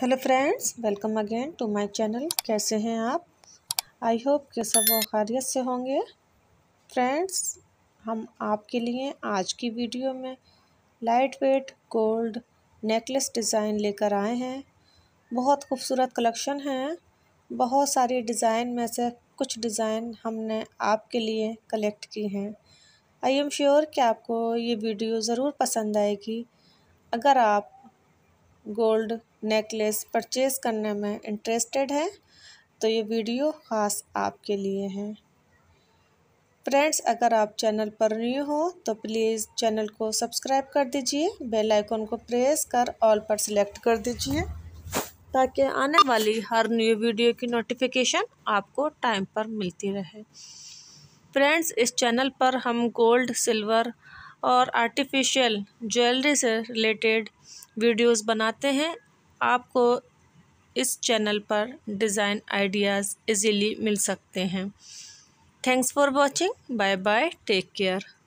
hello friends welcome again to my channel कैसे हैं आप आई होप कि सब वो खैरियत से होंगे फ्रेंड्स हम आपके लिए आज की वीडियो में light weight gold necklace design लेकर आए हैं बहुत खूबसूरत कलेक्शन है बहुत सारी डिज़ाइन में से कुछ डिज़ाइन हमने आपके लिए कलेक्ट की हैं आई एम श्योर कि आपको ये वीडियो ज़रूर पसंद आएगी अगर आप गोल्ड नेकलेस परचेज़ करने में इंटरेस्टेड हैं तो ये वीडियो ख़ास आपके लिए है फ्रेंड्स अगर आप चैनल पर न्यू हो तो प्लीज़ चैनल को सब्सक्राइब कर दीजिए बेल आइकन को प्रेस कर ऑल पर सिलेक्ट कर दीजिए ताकि आने वाली हर न्यू वीडियो की नोटिफिकेशन आपको टाइम पर मिलती रहे फ्रेंड्स इस चैनल पर हम गोल्ड सिल्वर और आर्टिफिशियल ज्वेलरी से रिलेटेड वीडियोस बनाते हैं आपको इस चैनल पर डिज़ाइन आइडियाज़ इजीली मिल सकते हैं thanks for watching bye bye take care